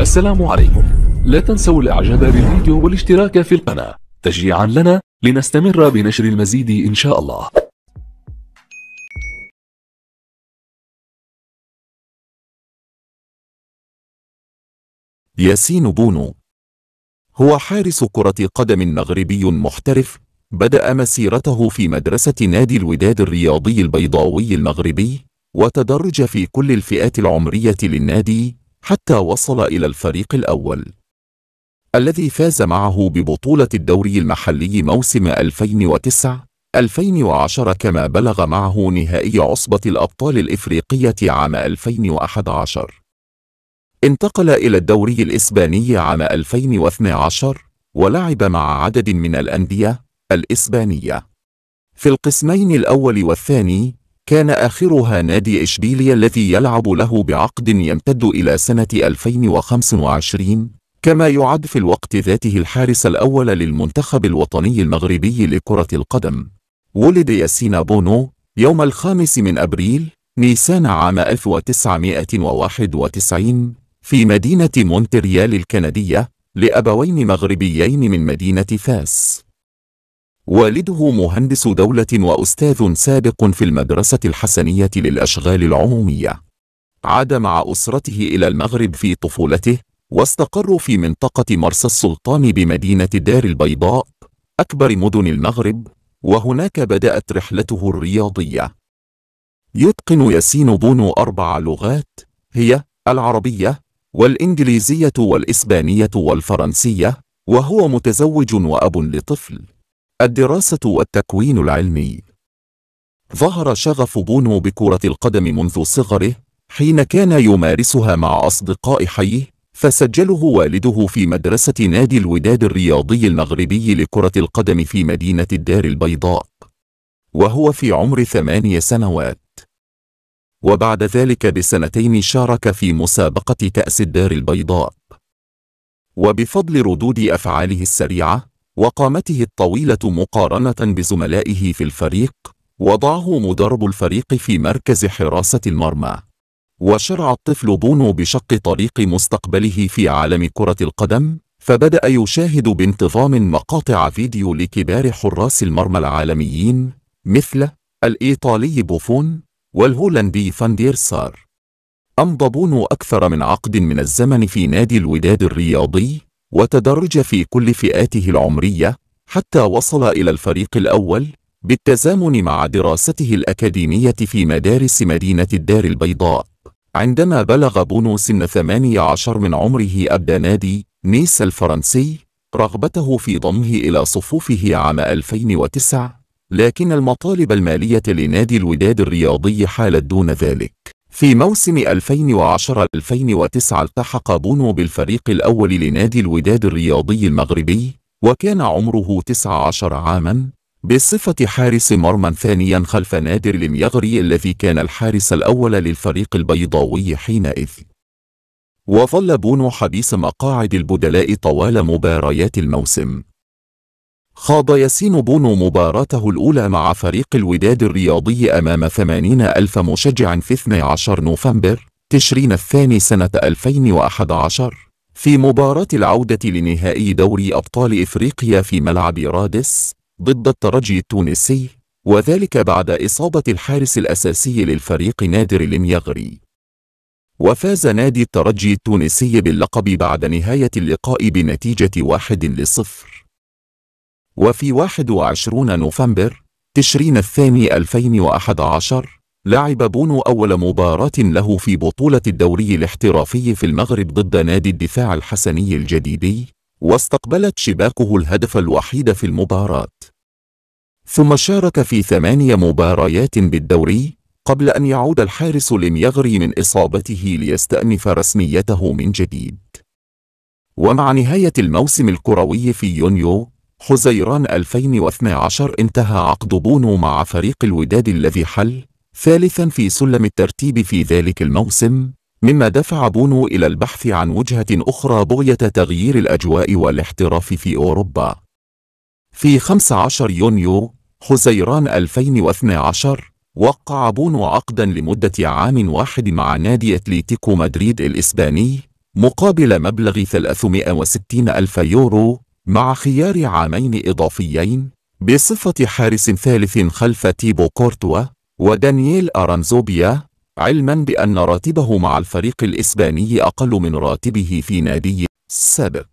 السلام عليكم لا تنسوا الاعجاب بالفيديو والاشتراك في القناة تشجيعا لنا لنستمر بنشر المزيد ان شاء الله ياسين بونو هو حارس كرة قدم مغربي محترف بدأ مسيرته في مدرسة نادي الوداد الرياضي البيضاوي المغربي وتدرج في كل الفئات العمرية للنادي حتى وصل إلى الفريق الأول الذي فاز معه ببطولة الدوري المحلي موسم 2009-2010 كما بلغ معه نهائي عصبة الأبطال الإفريقية عام 2011 انتقل إلى الدوري الإسباني عام 2012 ولعب مع عدد من الأندية الإسبانية في القسمين الأول والثاني كان آخرها نادي إشبيلية الذي يلعب له بعقد يمتد إلى سنة 2025 كما يعد في الوقت ذاته الحارس الأول للمنتخب الوطني المغربي لكرة القدم ولد ياسين بونو يوم الخامس من أبريل نيسان عام 1991 في مدينة مونتريال الكندية لأبوين مغربيين من مدينة فاس والده مهندس دولة وأستاذ سابق في المدرسة الحسنية للأشغال العمومية عاد مع أسرته إلى المغرب في طفولته واستقروا في منطقة مرسى السلطان بمدينة دار البيضاء أكبر مدن المغرب وهناك بدأت رحلته الرياضية يتقن ياسين بونو أربع لغات هي العربية والإنجليزية والإسبانية والفرنسية وهو متزوج وأب لطفل الدراسة والتكوين العلمي ظهر شغف بونو بكرة القدم منذ صغره حين كان يمارسها مع أصدقاء حيه فسجله والده في مدرسة نادي الوداد الرياضي المغربي لكرة القدم في مدينة الدار البيضاء وهو في عمر ثمانية سنوات وبعد ذلك بسنتين شارك في مسابقة كأس الدار البيضاء وبفضل ردود أفعاله السريعة وقامته الطويلة مقارنة بزملائه في الفريق وضعه مدرب الفريق في مركز حراسة المرمى وشرع الطفل بونو بشق طريق مستقبله في عالم كرة القدم فبدأ يشاهد بانتظام مقاطع فيديو لكبار حراس المرمى العالميين مثل الإيطالي بوفون والهولندي فاندير سار أمضى بونو أكثر من عقد من الزمن في نادي الوداد الرياضي وتدرج في كل فئاته العمرية حتى وصل إلى الفريق الأول بالتزامن مع دراسته الأكاديمية في مدارس مدينة الدار البيضاء عندما بلغ بونو سن 18 من عمره أبدى نادي نيس الفرنسي رغبته في ضمه إلى صفوفه عام 2009 لكن المطالب المالية لنادي الوداد الرياضي حالت دون ذلك في موسم 2010-2009 التحق بونو بالفريق الأول لنادي الوداد الرياضي المغربي وكان عمره 19 عاما بصفة حارس مرمى ثانيا خلف نادر الميغري الذي كان الحارس الأول للفريق البيضاوي حينئذ وظل بونو حبيس مقاعد البدلاء طوال مباريات الموسم خاض ياسين بونو مباراته الأولى مع فريق الوداد الرياضي أمام 80 ألف مشجع في 12 نوفمبر تشرين الثاني سنة 2011 في مباراة العودة لنهائي دوري أبطال إفريقيا في ملعب رادس ضد الترجي التونسي وذلك بعد إصابة الحارس الأساسي للفريق نادر الميغري وفاز نادي الترجي التونسي باللقب بعد نهاية اللقاء بنتيجة 1 لصفر وفي 21 نوفمبر تشرين الثاني 2011 لعب بونو أول مباراة له في بطولة الدوري الاحترافي في المغرب ضد نادي الدفاع الحسني الجديدي واستقبلت شباكه الهدف الوحيد في المباراة ثم شارك في ثمانية مباريات بالدوري قبل أن يعود الحارس لميغري من إصابته ليستأنف رسميته من جديد ومع نهاية الموسم الكروي في يونيو حزيران 2012 انتهى عقد بونو مع فريق الوداد الذي حل ثالثا في سلم الترتيب في ذلك الموسم مما دفع بونو إلى البحث عن وجهة أخرى بغية تغيير الأجواء والاحتراف في أوروبا في 15 يونيو حزيران 2012 وقع بونو عقدا لمدة عام واحد مع نادي أتليتيكو مدريد الإسباني مقابل مبلغ 360 ألف يورو مع خيار عامين إضافيين بصفة حارس ثالث خلف تيبو كورتوا ودانييل أرانزوبيا علما بأن راتبه مع الفريق الإسباني أقل من راتبه في نادي السابق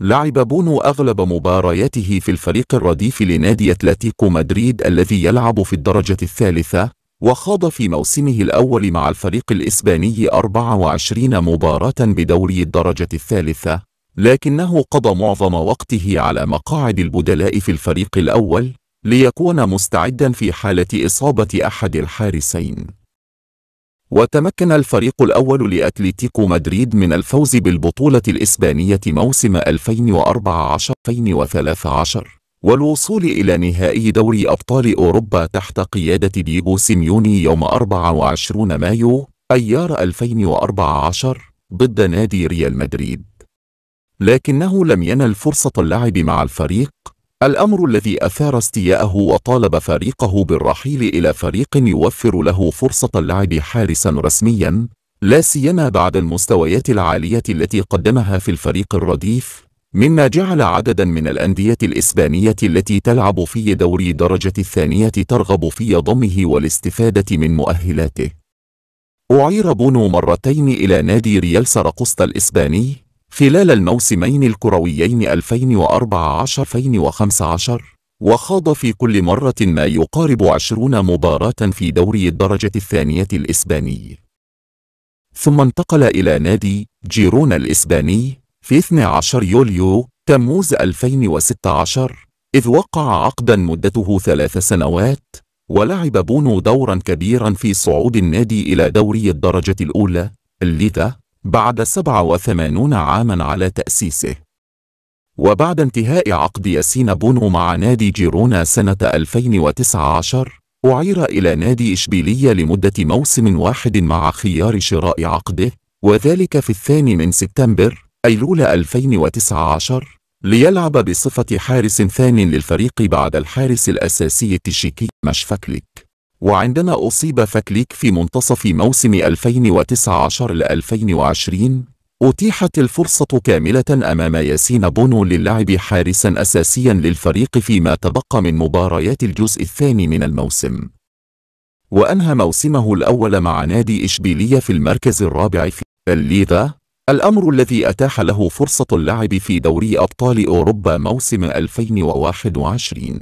لعب بونو أغلب مبارياته في الفريق الرديف لنادي أتلتيكو مدريد الذي يلعب في الدرجة الثالثة وخاض في موسمه الأول مع الفريق الإسباني 24 مباراة بدوري الدرجة الثالثة لكنه قضى معظم وقته على مقاعد البدلاء في الفريق الأول ليكون مستعدا في حالة إصابة أحد الحارسين وتمكن الفريق الأول لأتلتيكو مدريد من الفوز بالبطولة الإسبانية موسم 2014-2013 والوصول إلى نهائي دوري أبطال أوروبا تحت قيادة دييغو سيميوني يوم 24 مايو أيار 2014 ضد نادي ريال مدريد لكنه لم ينل فرصة اللعب مع الفريق الأمر الذي أثار استياءه وطالب فريقه بالرحيل إلى فريق يوفر له فرصة اللعب حارسا رسميا لا سيما بعد المستويات العالية التي قدمها في الفريق الرديف مما جعل عددا من الأندية الإسبانية التي تلعب في دوري درجة الثانية ترغب في ضمه والاستفادة من مؤهلاته أعير بونو مرتين إلى نادي ريال سرقسطة الإسباني خلال الموسمين الكرويين 2014-2015 وخاض في كل مرة ما يقارب 20 مباراة في دوري الدرجة الثانية الإسباني ثم انتقل إلى نادي جيرونا الإسباني في 12 يوليو تموز 2016 إذ وقع عقدا مدته ثلاث سنوات ولعب بونو دورا كبيرا في صعود النادي إلى دوري الدرجة الأولى الليتا بعد 87 عامًا على تأسيسه. وبعد انتهاء عقد ياسين بونو مع نادي جيرونا سنة 2019 أعير إلى نادي إشبيلية لمدة موسم واحد مع خيار شراء عقده وذلك في الثاني من سبتمبر أيلول 2019 ليلعب بصفة حارس ثان للفريق بعد الحارس الأساسي التشيكي مشفكليك وعندما أصيب فكليك في منتصف موسم 2019-2020 أتيحت الفرصة كاملة أمام ياسين بونو للعب حارسا أساسيا للفريق فيما تبقى من مباريات الجزء الثاني من الموسم وأنهى موسمه الأول مع نادي إشبيلية في المركز الرابع في الليغا الأمر الذي أتاح له فرصة اللعب في دوري أبطال أوروبا موسم 2021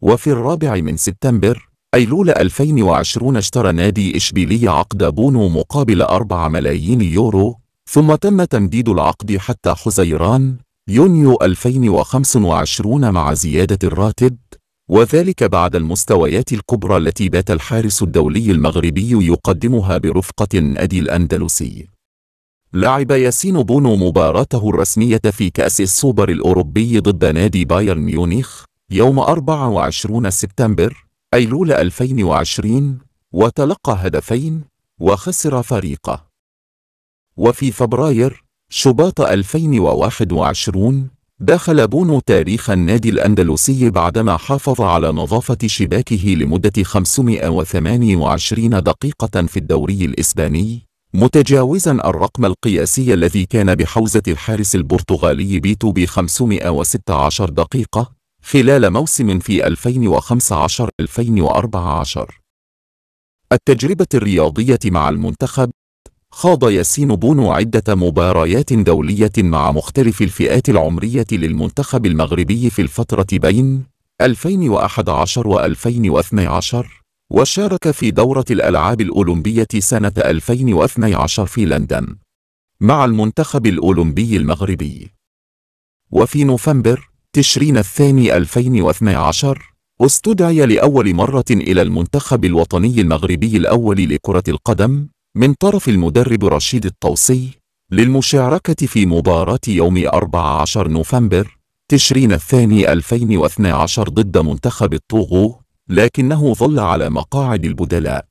وفي الرابع من سبتمبر أيلول 2020 اشترى نادي إشبيلية عقد بونو مقابل 4 ملايين يورو ثم تم تمديد العقد حتى حزيران يونيو 2025 مع زيادة الراتب وذلك بعد المستويات الكبرى التي بات الحارس الدولي المغربي يقدمها برفقة النادي الأندلسي لعب ياسين بونو مباراته الرسمية في كأس السوبر الأوروبي ضد نادي بايرن ميونخ يوم 24 سبتمبر أيلول 2020 وتلقى هدفين وخسر فريقه وفي فبراير شباط 2021 دخل بونو تاريخ النادي الأندلسي بعدما حافظ على نظافة شباكه لمدة 528 دقيقة في الدوري الإسباني متجاوزا الرقم القياسي الذي كان بحوزة الحارس البرتغالي بيتو ب 516 دقيقة خلال موسم في 2015-2014 التجربة الرياضية مع المنتخب خاض ياسين بونو عدة مباريات دولية مع مختلف الفئات العمرية للمنتخب المغربي في الفترة بين 2011 و 2012 وشارك في دورة الألعاب الأولمبية سنة 2012 في لندن مع المنتخب الأولمبي المغربي وفي نوفمبر تشرين الثاني 2012 استدعي لأول مرة إلى المنتخب الوطني المغربي الأول لكرة القدم من طرف المدرب رشيد الطوسي للمشاركة في مباراة يوم 14 نوفمبر تشرين الثاني 2012 ضد منتخب الطوغو لكنه ظل على مقاعد البدلاء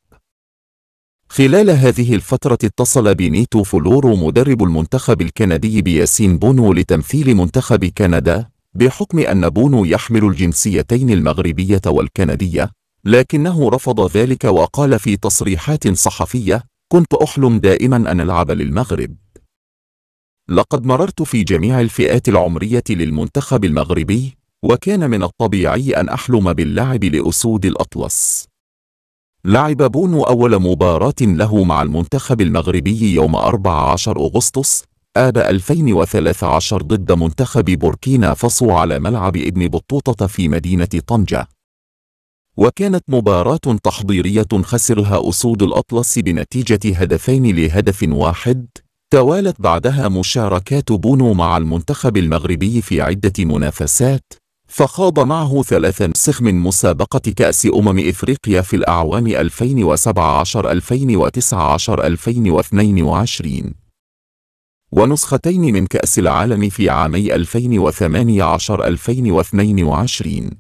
خلال هذه الفترة اتصل بنيتو فلورو مدرب المنتخب الكندي بياسين بونو لتمثيل منتخب كندا بحكم أن بونو يحمل الجنسيتين المغربية والكندية لكنه رفض ذلك وقال في تصريحات صحفية كنت أحلم دائما أن ألعب للمغرب لقد مررت في جميع الفئات العمرية للمنتخب المغربي وكان من الطبيعي أن أحلم باللعب لأسود الأطلس لعب بونو أول مباراة له مع المنتخب المغربي يوم 14 أغسطس آب 2013 ضد منتخب بوركينا فاسو على ملعب ابن بطوطة في مدينة طنجة وكانت مباراة تحضيرية خسرها أسود الأطلس بنتيجة هدفين لهدف واحد توالت بعدها مشاركات بونو مع المنتخب المغربي في عدة منافسات فخاض معه ثلاثا سخ من مسابقة كأس أمم إفريقيا في الأعوام 2017 2019 2022 ونسختين من كأس العالم في عامي 2018-2022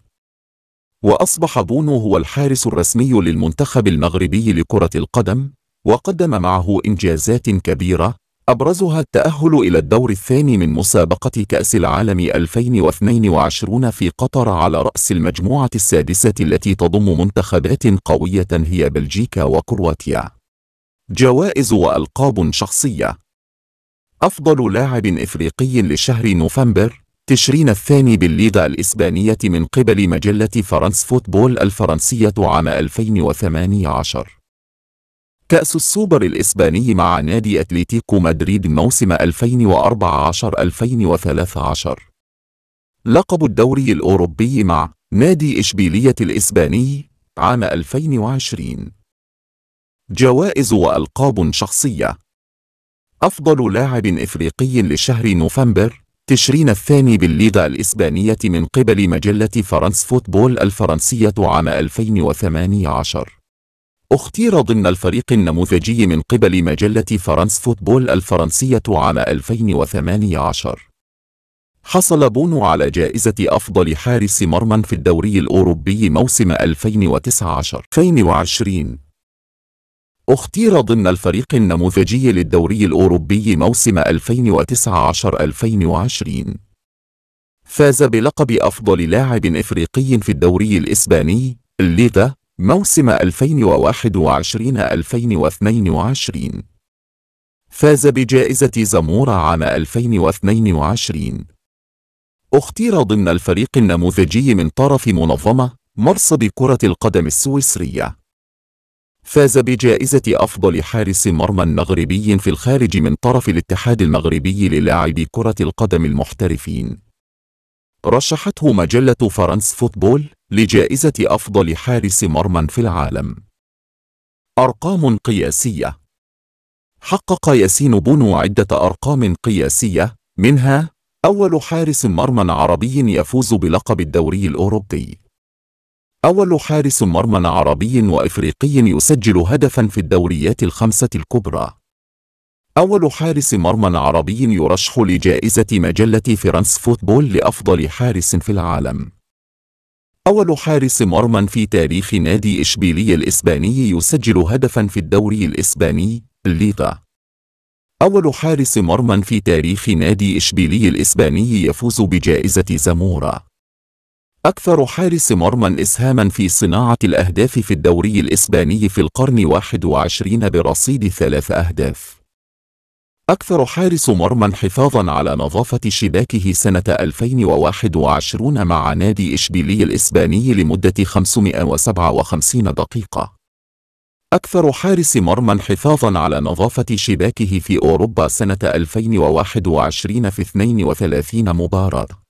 وأصبح بونو هو الحارس الرسمي للمنتخب المغربي لكرة القدم وقدم معه إنجازات كبيرة أبرزها التأهل إلى الدور الثاني من مسابقة كأس العالم 2022 في قطر على رأس المجموعة السادسة التي تضم منتخبات قوية هي بلجيكا وكرواتيا جوائز وألقاب شخصية أفضل لاعب إفريقي لشهر نوفمبر تشرين الثاني بالليغا الإسبانية من قبل مجلة فرنس فوتبول الفرنسية عام 2018 كأس السوبر الإسباني مع نادي أتليتيكو مدريد موسم 2014-2013 لقب الدوري الأوروبي مع نادي إشبيلية الإسباني عام 2020 جوائز وألقاب شخصية أفضل لاعب إفريقي لشهر نوفمبر تشرين الثاني بالليغا الإسبانية من قبل مجلة فرنس فوتبول الفرنسية عام 2018 اختير ضمن الفريق النموذجي من قبل مجلة فرنس فوتبول الفرنسية عام 2018 حصل بونو على جائزة أفضل حارس مرمى في الدوري الأوروبي موسم 2019-2020 اختير ضمن الفريق النموذجي للدوري الأوروبي موسم 2019-2020 فاز بلقب أفضل لاعب إفريقي في الدوري الإسباني ليتا موسم 2021-2022 فاز بجائزة زمورة عام 2022 اختير ضمن الفريق النموذجي من طرف منظمة مرصد كرة القدم السويسرية فاز بجائزة أفضل حارس مرمى مغربي في الخارج من طرف الاتحاد المغربي للاعبي كرة القدم المحترفين رشحته مجلة فرنس فوتبول لجائزة أفضل حارس مرمى في العالم أرقام قياسية حقق ياسين بونو عدة أرقام قياسية منها أول حارس مرمى عربي يفوز بلقب الدوري الأوروبي أول حارس مرمى عربي وإفريقي يسجل هدفا في الدوريات الخمسة الكبرى أول حارس مرمى عربي يرشح لجائزة مجلة فرنس فوتبول لأفضل حارس في العالم أول حارس مرمى في تاريخ نادي إشبيلية الإسباني يسجل هدفا في الدوري الإسباني الليغا أول حارس مرمى في تاريخ نادي إشبيلي الإسباني يفوز بجائزة زامورا أكثر حارس مرمى إسهاما في صناعة الأهداف في الدوري الإسباني في القرن 21 برصيد ثلاث أهداف أكثر حارس مرمى حفاظا على نظافة شباكه سنة 2021 مع نادي إشبيلي الإسباني لمدة 557 دقيقة أكثر حارس مرمى حفاظا على نظافة شباكه في أوروبا سنة 2021 في 32 مباراة